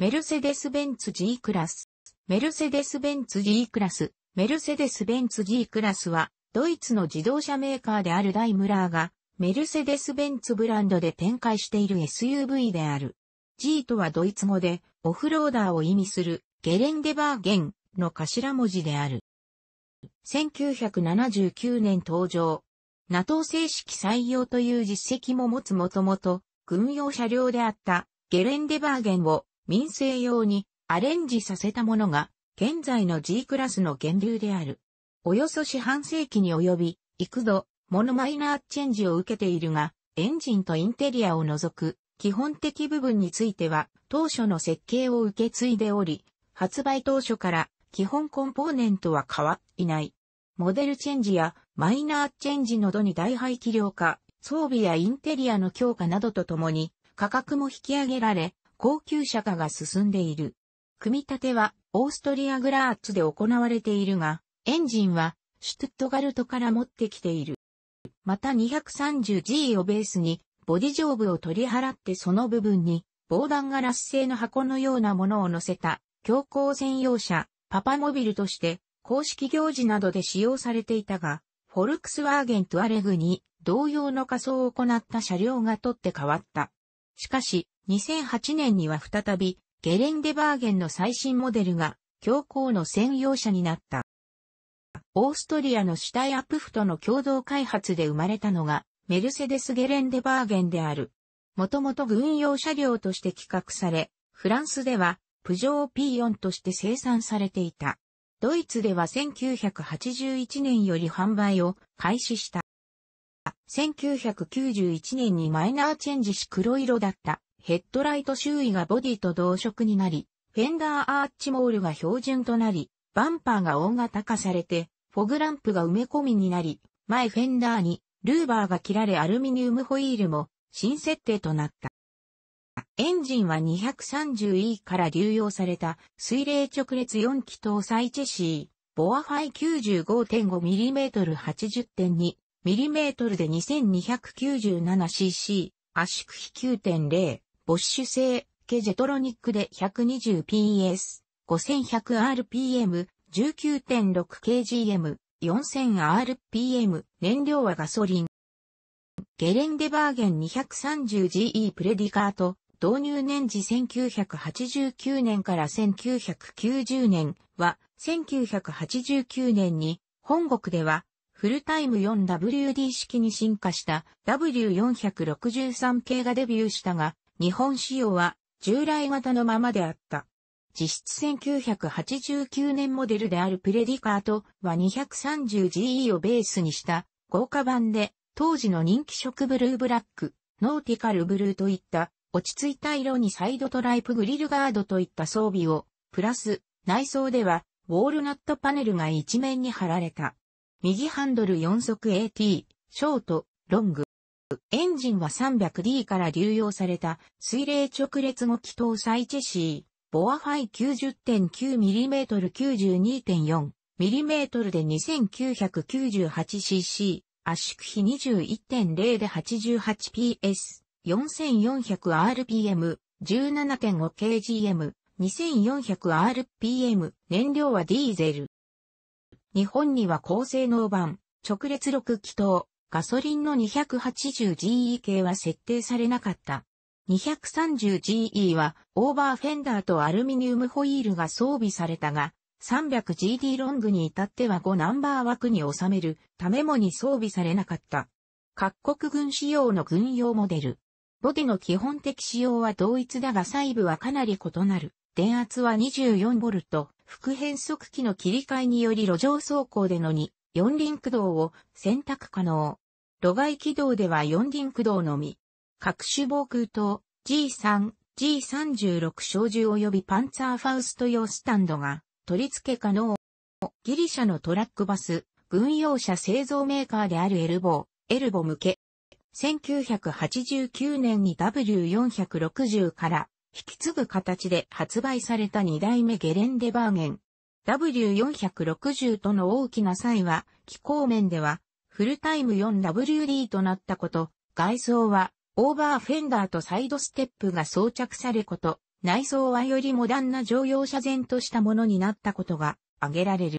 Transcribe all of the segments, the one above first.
メルセデス・ベンツ G クラス。メルセデス・ベンツ G クラス。メルセデス・ベンツ G クラスは、ドイツの自動車メーカーであるダイムラーが、メルセデス・ベンツブランドで展開している SUV である。G とはドイツ語で、オフローダーを意味する、ゲレンデバーゲンの頭文字である。1979年登場。NATO 正式採用という実績も持つもともと、軍用車両であった、ゲレンデバーゲンを、民生用にアレンジさせたものが、現在の G クラスの源流である。およそ四半世紀に及び、幾度、モノマイナーチェンジを受けているが、エンジンとインテリアを除く、基本的部分については、当初の設計を受け継いでおり、発売当初から基本コンポーネントは変わっていない。モデルチェンジやマイナーチェンジなどに大排気量化、装備やインテリアの強化などとともに価格も引き上げられ、高級車化が進んでいる。組み立てはオーストリアグラーツで行われているが、エンジンはシュトゥットガルトから持ってきている。また 230G をベースにボディ上部を取り払ってその部分に防弾ガラス製の箱のようなものを乗せた強行専用車パパモビルとして公式行事などで使用されていたが、フォルクスワーゲンとアレグに同様の仮装を行った車両が取って変わった。しかし、2008年には再び、ゲレンデバーゲンの最新モデルが、教皇の専用車になった。オーストリアのシュタイアプフとの共同開発で生まれたのが、メルセデス・ゲレンデバーゲンである。もともと軍用車両として企画され、フランスでは、プジョー P4 として生産されていた。ドイツでは1981年より販売を開始した。1991年にマイナーチェンジし黒色だったヘッドライト周囲がボディと同色になり、フェンダーアーチモールが標準となり、バンパーが大型化されて、フォグランプが埋め込みになり、前フェンダーにルーバーが切られアルミニウムホイールも新設定となった。エンジンは 230E から流用された水冷直列4気搭載チェシー、ボアハイ 95.5mm80.2 mm で 2297cc、圧縮比9.0、ボッシュ製、ケジェトロニックで 120PS、5100rpm、19.6kgm、4000rpm、燃料はガソリン。ゲレンデバーゲン 230GE プレディカート、導入年次1989年から1990年は、1989年に、本国では、フルタイム 4WD 式に進化した W463 系がデビューしたが、日本仕様は従来型のままであった。実質1989年モデルであるプレディカートは 230GE をベースにした豪華版で当時の人気色ブルーブラック、ノーティカルブルーといった落ち着いた色にサイドトライプグリルガードといった装備をプラス内装ではウォールナットパネルが一面に貼られた。右ハンドル4速 AT、ショート、ロング。エンジンは 300D から流用された水冷直列後気搭載チェシー、ボアファイ 90.9mm92.4mm で 2998cc、圧縮比21.0で 88PS、4400rpm、17.5kgm、2400rpm、燃料はディーゼル。日本には高性能版、直列6気筒、ガソリンの 280GE 系は設定されなかった。230GE はオーバーフェンダーとアルミニウムホイールが装備されたが、300GD ロングに至っては5ナンバー枠に収めるためもに装備されなかった。各国軍仕様の軍用モデル。ボディの基本的仕様は同一だが細部はかなり異なる。電圧は 24V、副変速機の切り替えにより路上走行でのに四輪駆動を選択可能。路外軌道では四輪駆動のみ。各種防空灯、G3、G36 小銃及びパンツァーファウスト用スタンドが取り付け可能。ギリシャのトラックバス、軍用車製造メーカーであるエルボー、エルボ向け。1989年に W460 から引き継ぐ形で発売された2代目ゲレンデバーゲン。W460 との大きな際は、気候面では、フルタイム 4WD となったこと、外装は、オーバーフェンダーとサイドステップが装着されること、内装はよりモダンな乗用車前としたものになったことが挙げられる。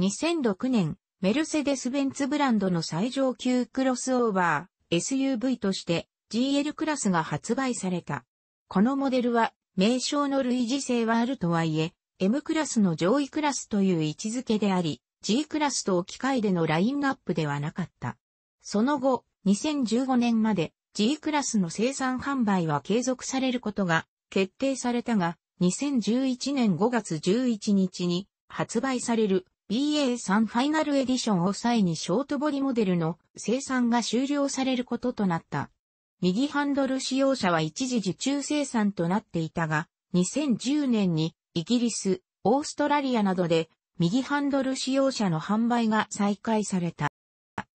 2006年、メルセデス・ベンツブランドの最上級クロスオーバー SUV として GL クラスが発売された。このモデルは、名称の類似性はあるとはいえ、M クラスの上位クラスという位置づけであり、G クラスと置き換えでのラインナップではなかった。その後、2015年まで G クラスの生産販売は継続されることが決定されたが、2011年5月11日に発売される BA3 ファイナルエディションを際にショートボディモデルの生産が終了されることとなった。右ハンドル使用者は一時受注生産となっていたが、2010年にイギリス、オーストラリアなどで右ハンドル使用者の販売が再開された。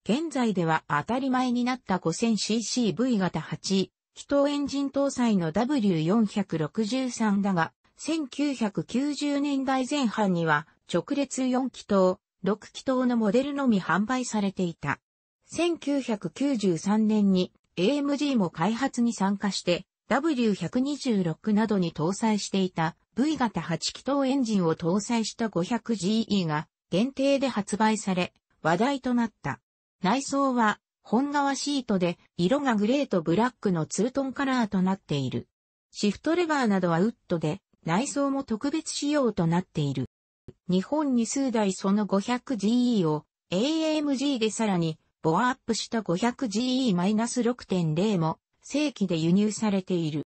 現在では当たり前になった 5000ccV 型8、気筒エンジン搭載の W463 だが、1990年代前半には直列4気筒、6気筒のモデルのみ販売されていた。1993年に AMG も開発に参加して W126 などに搭載していた V 型8気筒エンジンを搭載した 500GE が限定で発売され話題となった。内装は本革シートで色がグレーとブラックのツートンカラーとなっている。シフトレバーなどはウッドで内装も特別仕様となっている。日本に数台その 500GE を AMG でさらにボアアップした 500GE-6.0 も正規で輸入されている。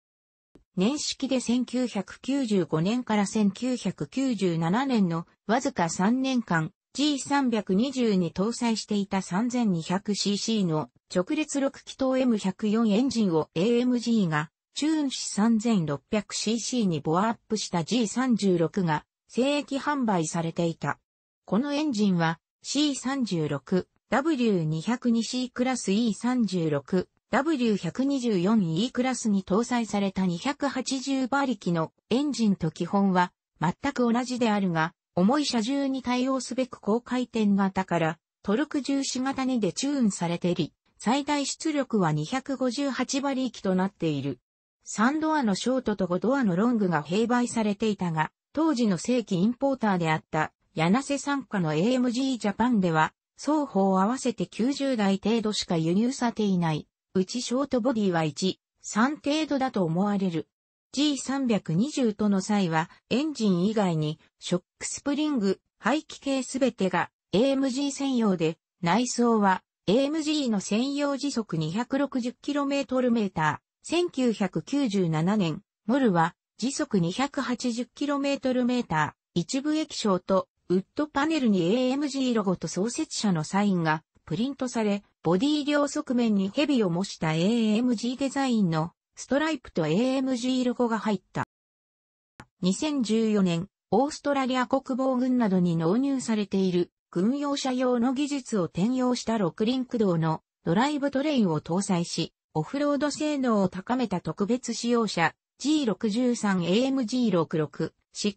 年式で1995年から1997年のわずか3年間 G320 に搭載していた 3200cc の直列6気筒 M104 エンジンを AMG がチューンし 3600cc にボアアップした G36 が正規販売されていた。このエンジンは C36 W202C クラス E36、W124E クラスに搭載された280馬力のエンジンと基本は全く同じであるが、重い車重に対応すべく高回転型からトルク重視型にでチューンされており、最大出力は258馬力となっている。3ドアのショートと5ドアのロングが併売されていたが、当時の正規インポーターであった柳瀬参加の AMG ジャパンでは双方合わせて90台程度しか輸入されていない。うちショートボディは1、3程度だと思われる。G320 との際は、エンジン以外に、ショックスプリング、排気系すべてが AMG 専用で、内装は AMG の専用時速 260km メーター、1997年、モルは時速 280km メーター、一部液晶とウッドパネルに AMG ロゴと創設者のサインがプリントされ、ボディ両側面に蛇を模した AMG デザインのストライプと AMG ロゴが入った。2014年、オーストラリア国防軍などに納入されている軍用車用の技術を転用した6輪駆動のドライブトレインを搭載し、オフロード性能を高めた特別使用車 G63AMG66 6x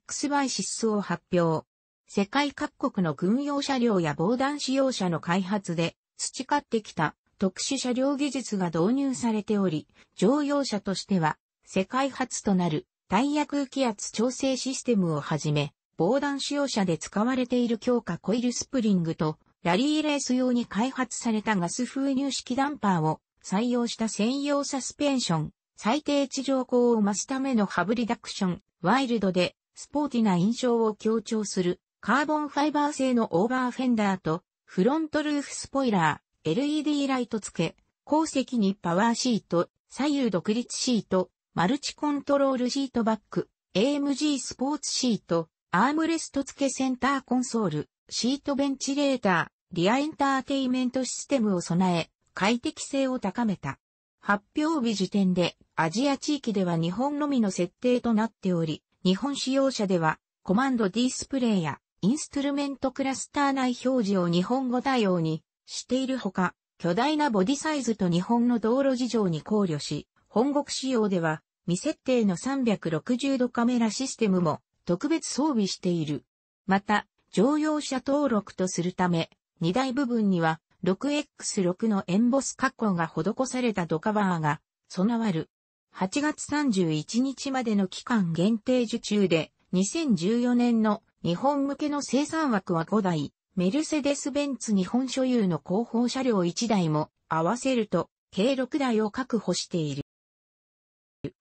6シスを発表。世界各国の軍用車両や防弾使用車の開発で培ってきた特殊車両技術が導入されており、乗用車としては世界初となるタイヤ空気圧調整システムをはじめ、防弾使用車で使われている強化コイルスプリングとラリーレース用に開発されたガス封入式ダンパーを採用した専用サスペンション、最低地上高を増すためのハブリダクション、ワイルドでスポーティな印象を強調するカーボンファイバー製のオーバーフェンダーと、フロントルーフスポイラー、LED ライト付け、後席にパワーシート、左右独立シート、マルチコントロールシートバック、AMG スポーツシート、アームレスト付けセンターコンソール、シートベンチレーター、リアエンターテイメントシステムを備え、快適性を高めた。発表日時点でアジア地域では日本のみの設定となっており、日本使用者ではコマンドディスプレイやインストゥルメントクラスター内表示を日本語対応にしているほか、巨大なボディサイズと日本の道路事情に考慮し、本国仕様では未設定の360度カメラシステムも特別装備している。また、乗用車登録とするため、荷台部分には 6X6 のエンボス加工が施されたドカバーが備わる。8月31日までの期間限定受注で2014年の日本向けの生産枠は5台、メルセデス・ベンツ日本所有の広報車両1台も合わせると計6台を確保している。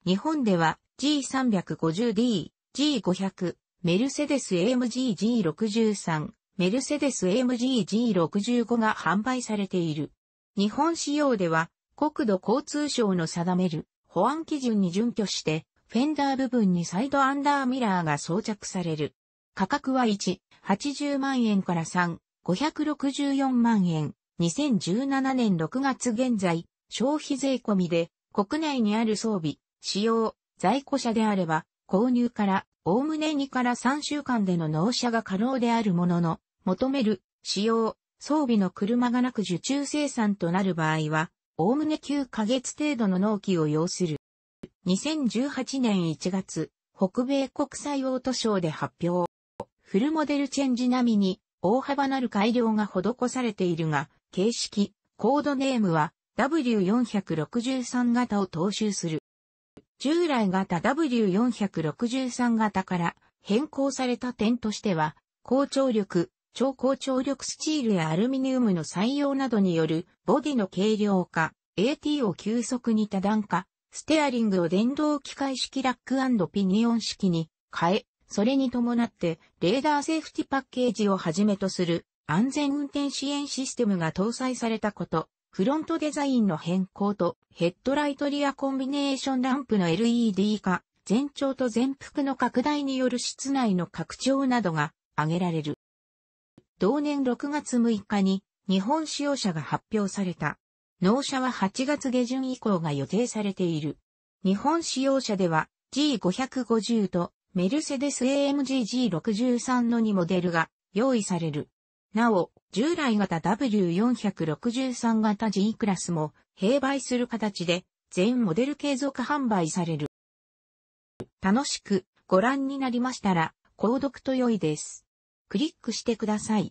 日本では G350D、G500、メルセデス AMG G63、メルセデス AMG G65 が販売されている。日本仕様では国土交通省の定める保安基準に準拠してフェンダー部分にサイドアンダーミラーが装着される。価格は1、80万円から3、564万円。2017年6月現在、消費税込みで、国内にある装備、使用、在庫車であれば、購入から、おおむね2から3週間での納車が可能であるものの、求める、使用、装備の車がなく受注生産となる場合は、おおむね9ヶ月程度の納期を要する。2018年1月、北米国際オートショーで発表。フルモデルチェンジ並みに大幅なる改良が施されているが、形式、コードネームは W463 型を踏襲する。従来型 W463 型から変更された点としては、高張力、超高張力スチールやアルミニウムの採用などによるボディの軽量化、AT を急速に多段化、ステアリングを電動機械式ラックピニオン式に変え、それに伴ってレーダーセーフティパッケージをはじめとする安全運転支援システムが搭載されたこと、フロントデザインの変更とヘッドライトリアコンビネーションランプの LED 化、全長と全幅の拡大による室内の拡張などが挙げられる。同年6月6日に日本使用者が発表された納車は8月下旬以降が予定されている。日本使用車では G550 とメルセデス AMG G63 の2モデルが用意される。なお、従来型 W463 型 G クラスも併売する形で全モデル継続販売される。楽しくご覧になりましたら、購読と良いです。クリックしてください。